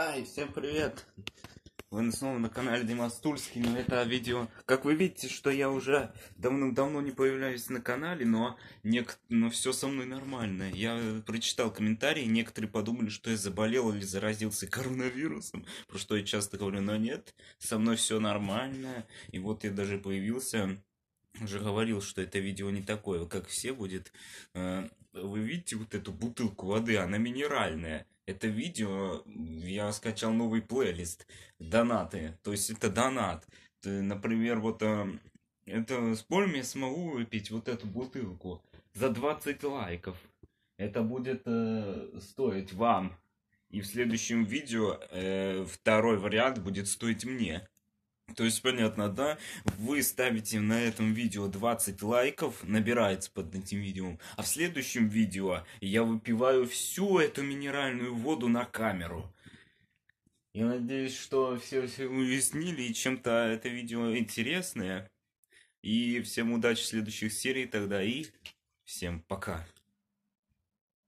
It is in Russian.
Ай, всем привет! Вы снова на канале Димас Тульский, но это видео... Как вы видите, что я уже давным-давно не появляюсь на канале, но, нек... но все со мной нормально. Я э, прочитал комментарии, некоторые подумали, что я заболел или заразился коронавирусом, про что я часто говорю, но нет, со мной все нормально, и вот я даже появился уже говорил, что это видео не такое, как все будет. Э, вы видите вот эту бутылку воды, она минеральная это видео, я скачал новый плейлист «Донаты». То есть это донат. Ты, например, вот эм, это с я смогу выпить вот эту бутылку за 20 лайков. Это будет э, стоить вам. И в следующем видео э, второй вариант будет стоить мне. То есть, понятно, да? Вы ставите на этом видео 20 лайков, набирается под этим видео, а в следующем видео я выпиваю всю эту минеральную воду на камеру. Я надеюсь, что все, все уяснили, и чем-то это видео интересное. И всем удачи в следующих сериях, тогда, и всем пока.